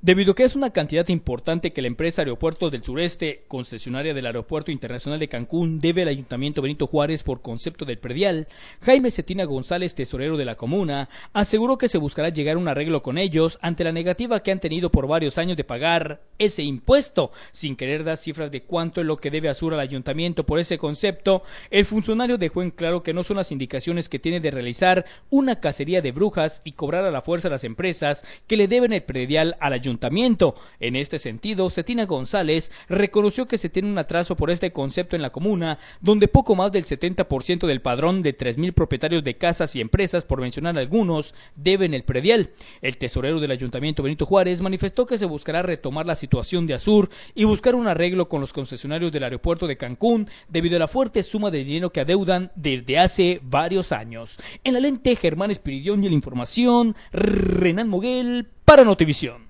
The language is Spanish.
Debido a que es una cantidad importante que la empresa Aeropuerto del Sureste, concesionaria del Aeropuerto Internacional de Cancún, debe al Ayuntamiento Benito Juárez por concepto del predial, Jaime Cetina González, tesorero de la comuna, aseguró que se buscará llegar a un arreglo con ellos ante la negativa que han tenido por varios años de pagar ese impuesto. Sin querer dar cifras de cuánto es lo que debe Azur al ayuntamiento por ese concepto, el funcionario dejó en claro que no son las indicaciones que tiene de realizar una cacería de brujas y cobrar a la fuerza a las empresas que le deben el predial al ayuntamiento. En este sentido, Cetina González reconoció que se tiene un atraso por este concepto en la comuna, donde poco más del 70% del padrón de 3.000 propietarios de casas y empresas, por mencionar algunos, deben el predial. El tesorero del ayuntamiento, Benito Juárez, manifestó que se buscará retomar la situación situación de Azur y buscar un arreglo con los concesionarios del aeropuerto de Cancún debido a la fuerte suma de dinero que adeudan desde hace varios años. En la lente Germán Espiridión y la información, Renan Moguel para Notivisión.